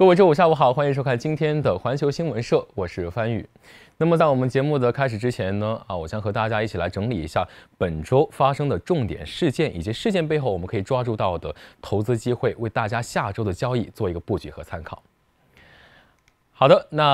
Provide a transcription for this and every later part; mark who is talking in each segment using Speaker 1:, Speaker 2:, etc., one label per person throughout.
Speaker 1: 各位周五下午好，欢迎收看今天的环球新闻社，我是番宇。那么在我们节目的开始之前呢，啊，我将和大家一起来整理一下本周发生的重点事件以及事件背后我们可以抓住到的投资机会，为大家下周的交易做一个布局和参考。好的，那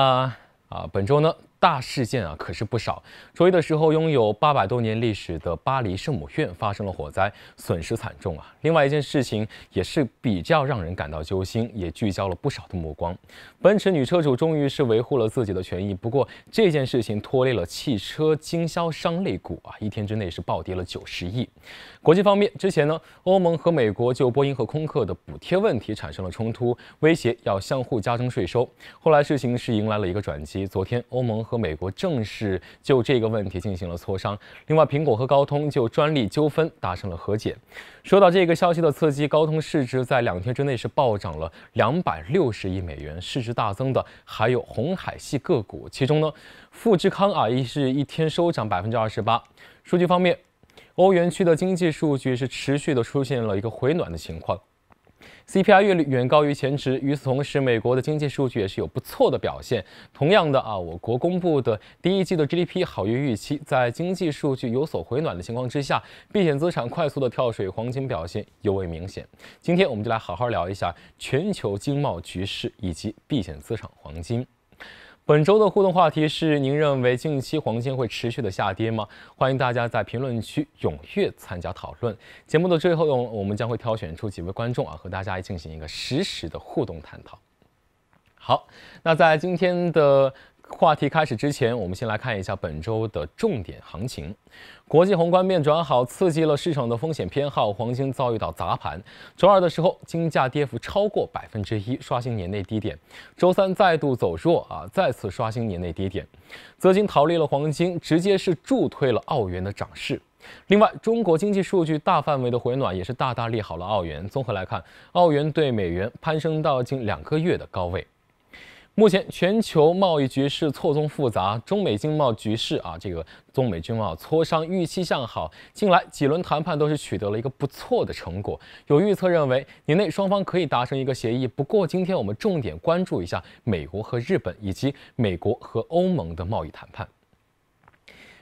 Speaker 1: 啊，本周呢？大事件啊，可是不少。周一的时候，拥有八百多年历史的巴黎圣母院发生了火灾，损失惨重啊。另外一件事情也是比较让人感到揪心，也聚焦了不少的目光。奔驰女车主终于是维护了自己的权益，不过这件事情拖累了汽车经销商类股啊，一天之内是暴跌了九十亿。国际方面，之前呢，欧盟和美国就波音和空客的补贴问题产生了冲突，威胁要相互加征税收。后来事情是迎来了一个转机，昨天欧盟。和美国正式就这个问题进行了磋商。另外，苹果和高通就专利纠纷达成了和解。说到这个消息的刺激，高通市值在两天之内是暴涨了两百六十亿美元，市值大增的还有红海系个股，其中呢，富士康啊，一是一天收涨百分之二十八。数据方面，欧元区的经济数据是持续的出现了一个回暖的情况。CPI 月率远高于前值，与此同时，美国的经济数据也是有不错的表现。同样的啊，我国公布的第一季度 GDP 好于预期，在经济数据有所回暖的情况之下，避险资产快速的跳水，黄金表现尤为明显。今天我们就来好好聊一下全球经贸局势以及避险资产黄金。本周的互动话题是：您认为近期黄金会持续的下跌吗？欢迎大家在评论区踊跃参加讨论。节目的最后，我们将会挑选出几位观众啊，和大家进行一个实时的互动探讨。好，那在今天的。话题开始之前，我们先来看一下本周的重点行情。国际宏观面转好，刺激了市场的风险偏好，黄金遭遇到砸盘。周二的时候，金价跌幅超过百分之一，刷新年内低点。周三再度走弱啊，再次刷新年内低点。资金逃离了黄金，直接是助推了澳元的涨势。另外，中国经济数据大范围的回暖，也是大大利好了澳元。综合来看，澳元对美元攀升到近两个月的高位。目前全球贸易局势错综复杂，中美经贸局势啊，这个中美经贸磋商预期向好，近来几轮谈判都是取得了一个不错的成果。有预测认为年内双方可以达成一个协议。不过今天我们重点关注一下美国和日本以及美国和欧盟的贸易谈判。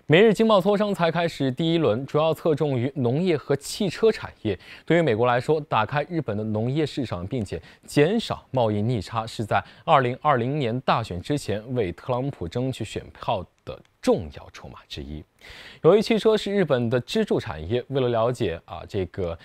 Speaker 1: 美日经贸磋商才开始第一轮，主要侧重于农业和汽车产业。对于美国来说，打开日本的农业市场，并且减少贸易逆差，是在二零二零年大选之前为特朗普争取选票的重要筹码之一。由于汽车是日本的支柱产业，为了了解啊这个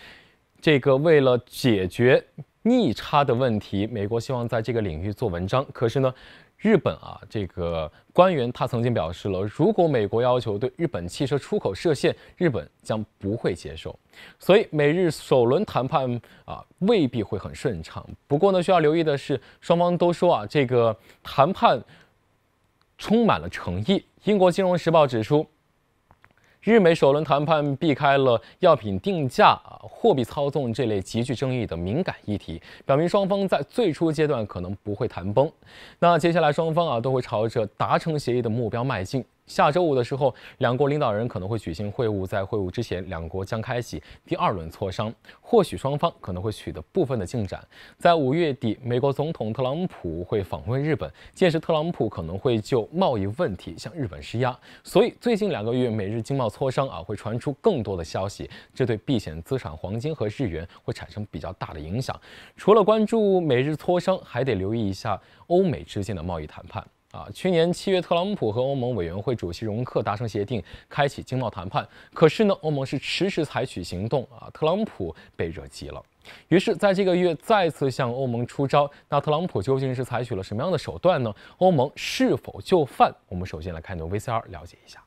Speaker 1: 这个为了解决逆差的问题，美国希望在这个领域做文章。可是呢？日本啊，这个官员他曾经表示了，如果美国要求对日本汽车出口设限，日本将不会接受。所以，美日首轮谈判啊，未必会很顺畅。不过呢，需要留意的是，双方都说啊，这个谈判充满了诚意。英国金融时报指出。日美首轮谈判避开了药品定价、啊货币操纵这类极具争议的敏感议题，表明双方在最初阶段可能不会谈崩。那接下来双方啊都会朝着达成协议的目标迈进。下周五的时候，两国领导人可能会举行会晤，在会晤之前，两国将开启第二轮磋商，或许双方可能会取得部分的进展。在五月底，美国总统特朗普会访问日本，届时特朗普可能会就贸易问题向日本施压。所以最近两个月美日经贸磋商啊，会传出更多的消息，这对避险资产黄金和日元会产生比较大的影响。除了关注美日磋商，还得留意一下欧美之间的贸易谈判。啊，去年七月，特朗普和欧盟委员会主席容克达成协定，开启经贸谈判。可是呢，欧盟是迟迟采取行动啊，特朗普被惹急了，于是在这个月再次向欧盟出招。那特朗普究竟是采取了什么样的手段呢？欧盟是否就范？我们首先来看 VCR 了解一下。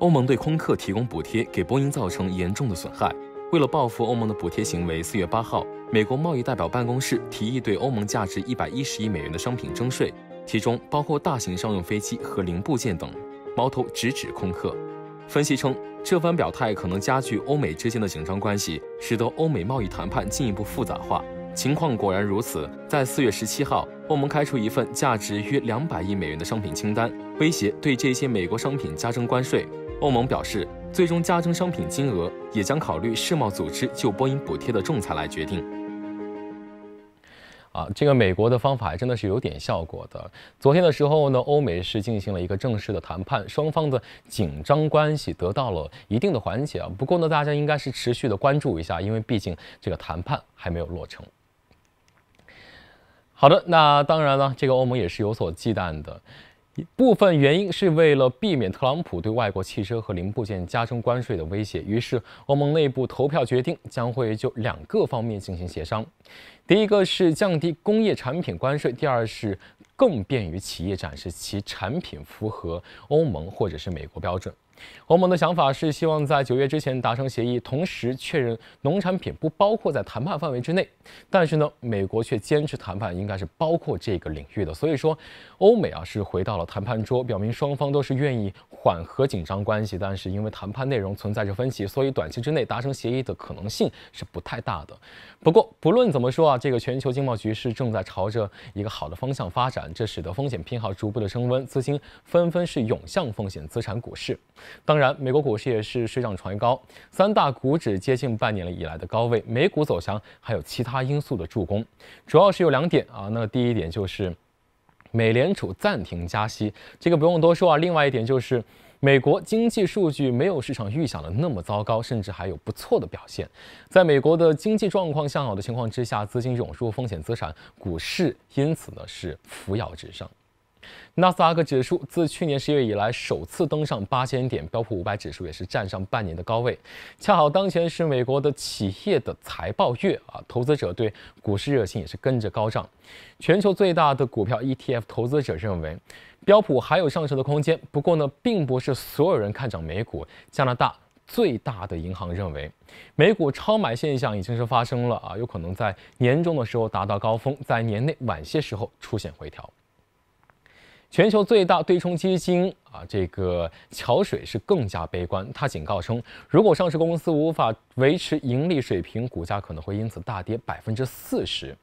Speaker 1: 欧盟对空客提供补贴，给波音造成严重的损害。为了报复欧盟的补贴行为，四月八号，美国贸易代表办公室提议对欧盟价值一百一十亿美元的商品征税。其中包括大型商用飞机和零部件等，矛头直指空客。分析称，这番表态可能加剧欧美之间的紧张关系，使得欧美贸易谈判进一步复杂化。情况果然如此，在四月十七号，欧盟开出一份价值约两百亿美元的商品清单，威胁对这些美国商品加征关税。欧盟表示，最终加征商品金额也将考虑世贸组织就波音补贴的仲裁来决定。啊，这个美国的方法真的是有点效果的。昨天的时候呢，欧美是进行了一个正式的谈判，双方的紧张关系得到了一定的缓解啊。不过呢，大家应该是持续的关注一下，因为毕竟这个谈判还没有落成。好的，那当然了，这个欧盟也是有所忌惮的。部分原因是为了避免特朗普对外国汽车和零部件加征关税的威胁，于是欧盟内部投票决定将会就两个方面进行协商：第一个是降低工业产品关税，第二是更便于企业展示其产品符合欧盟或者是美国标准。欧盟的想法是希望在九月之前达成协议，同时确认农产品不包括在谈判范围之内。但是呢，美国却坚持谈判应该是包括这个领域的。所以说，欧美啊是回到了谈判桌，表明双方都是愿意缓和紧张关系。但是因为谈判内容存在着分歧，所以短期之内达成协议的可能性是不太大的。不过，不论怎么说啊，这个全球经贸局势正在朝着一个好的方向发展，这使得风险偏好逐步的升温，资金纷纷是涌向风险资产股市。当然，美国股市也是水涨船高，三大股指接近半年了以来的高位。美股走强还有其他因素的助攻，主要是有两点啊。那第一点就是，美联储暂停加息，这个不用多说啊。另外一点就是，美国经济数据没有市场预想的那么糟糕，甚至还有不错的表现。在美国的经济状况向好的情况之下，资金涌入风险资产，股市因此呢是扶摇直上。纳斯达克指数自去年十月以来首次登上八千点，标普五百指数也是站上半年的高位。恰好当前是美国的企业的财报月啊，投资者对股市热情也是跟着高涨。全球最大的股票 ETF 投资者认为，标普还有上升的空间。不过呢，并不是所有人看涨美股。加拿大最大的银行认为，美股超买现象已经是发生了啊，有可能在年终的时候达到高峰，在年内晚些时候出现回调。全球最大对冲基金啊，这个桥水是更加悲观，他警告称，如果上市公司无法维持盈利水平，股价可能会因此大跌百分之四十。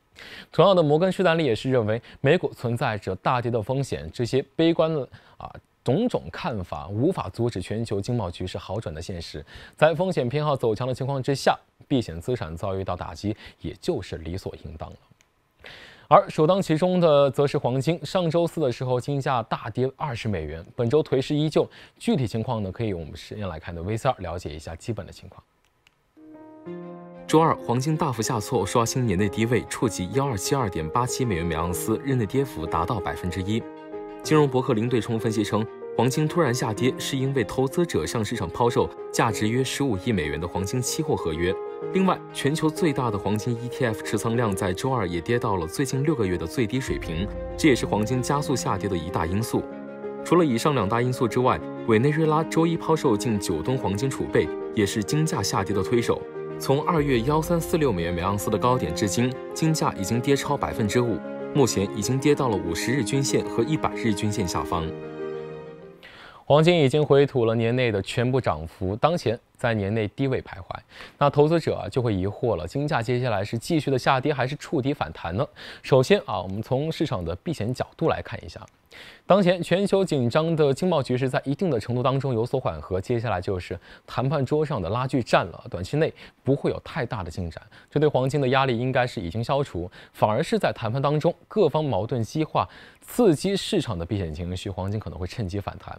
Speaker 1: 同样的，摩根士丹利也是认为美股存在着大跌的风险。这些悲观的啊种种看法无法阻止全球经贸局势好转的现实，在风险偏好走强的情况之下，避险资产遭遇到打击，也就是理所应当了。而首当其冲的则是黄金。上周四的时候，金价大跌二十美元，本周颓势依旧。具体情况呢，可以用我们时间来看的 VCR 了解一下基本的情况。周二，黄金大幅下挫，刷新年内低位，触及幺二七二点八七美元每盎司，日内跌幅达到百分之一。金融博客零对冲分析称，黄金突然下跌是因为投资者向市场抛售价值约十五亿美元的黄金期货合约。另外，全球最大的黄金 ETF 持仓量在周二也跌到了最近六个月的最低水平，这也是黄金加速下跌的一大因素。除了以上两大因素之外，委内瑞拉周一抛售近九吨黄金储备，也是金价下跌的推手。从二月幺三四六美元每盎司的高点至今，金价已经跌超百分之五，目前已经跌到了五十日均线和一百日均线下方。黄金已经回吐了年内的全部涨幅，当前。在年内低位徘徊，那投资者就会疑惑了：金价接下来是继续的下跌，还是触底反弹呢？首先啊，我们从市场的避险角度来看一下，当前全球紧张的经贸局势在一定的程度当中有所缓和，接下来就是谈判桌上的拉锯战了，短期内不会有太大的进展。这对黄金的压力应该是已经消除，反而是在谈判当中各方矛盾激化，刺激市场的避险情绪，黄金可能会趁机反弹。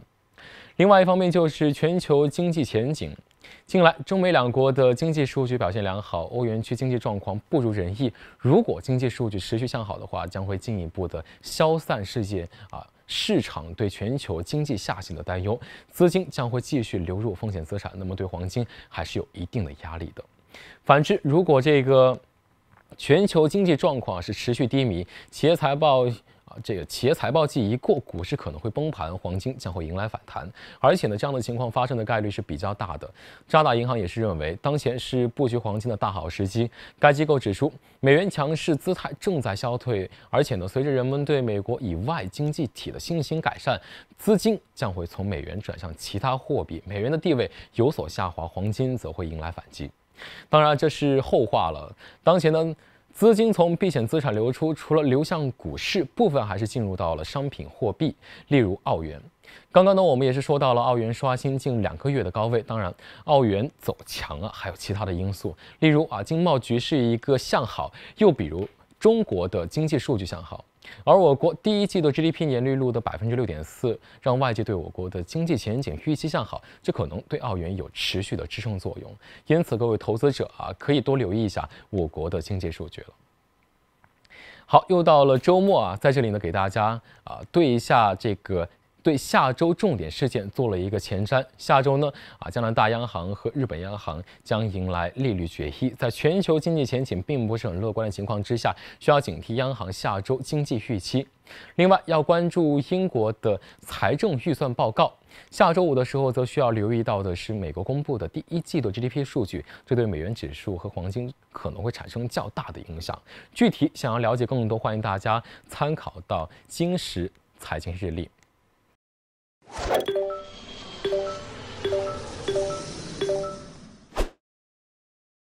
Speaker 1: 另外一方面就是全球经济前景。近来，中美两国的经济数据表现良好，欧元区经济状况不如人意。如果经济数据持续向好的话，将会进一步的消散世界啊市场对全球经济下行的担忧，资金将会继续流入风险资产，那么对黄金还是有一定的压力的。反之，如果这个全球经济状况是持续低迷，企业财报。这个企业财报季一过，股市可能会崩盘，黄金将会迎来反弹。而且呢，这样的情况发生的概率是比较大的。渣打银行也是认为，当前是布局黄金的大好时机。该机构指出，美元强势姿态正在消退，而且呢，随着人们对美国以外经济体的信心改善，资金将会从美元转向其他货币，美元的地位有所下滑，黄金则会迎来反击。当然，这是后话了。当前呢？资金从避险资产流出，除了流向股市，部分还是进入到了商品货币，例如澳元。刚刚呢，我们也是说到了澳元刷新近两个月的高位。当然，澳元走强啊，还有其他的因素，例如啊，经贸局势一个向好，又比如中国的经济数据向好。而我国第一季度 GDP 年率录的百分之六点四，让外界对我国的经济前景预期向好，这可能对澳元有持续的支撑作用。因此，各位投资者啊，可以多留意一下我国的经济数据了。好，又到了周末啊，在这里呢，给大家啊，对一下这个。对下周重点事件做了一个前瞻。下周呢，啊，加拿大央行和日本央行将迎来利率决议。在全球经济前景并不是很乐观的情况之下，需要警惕央行下周经济预期。另外，要关注英国的财政预算报告。下周五的时候，则需要留意到的是美国公布的第一季度 GDP 数据，这对美元指数和黄金可能会产生较大的影响。具体想要了解更多，欢迎大家参考到金石财经日历。you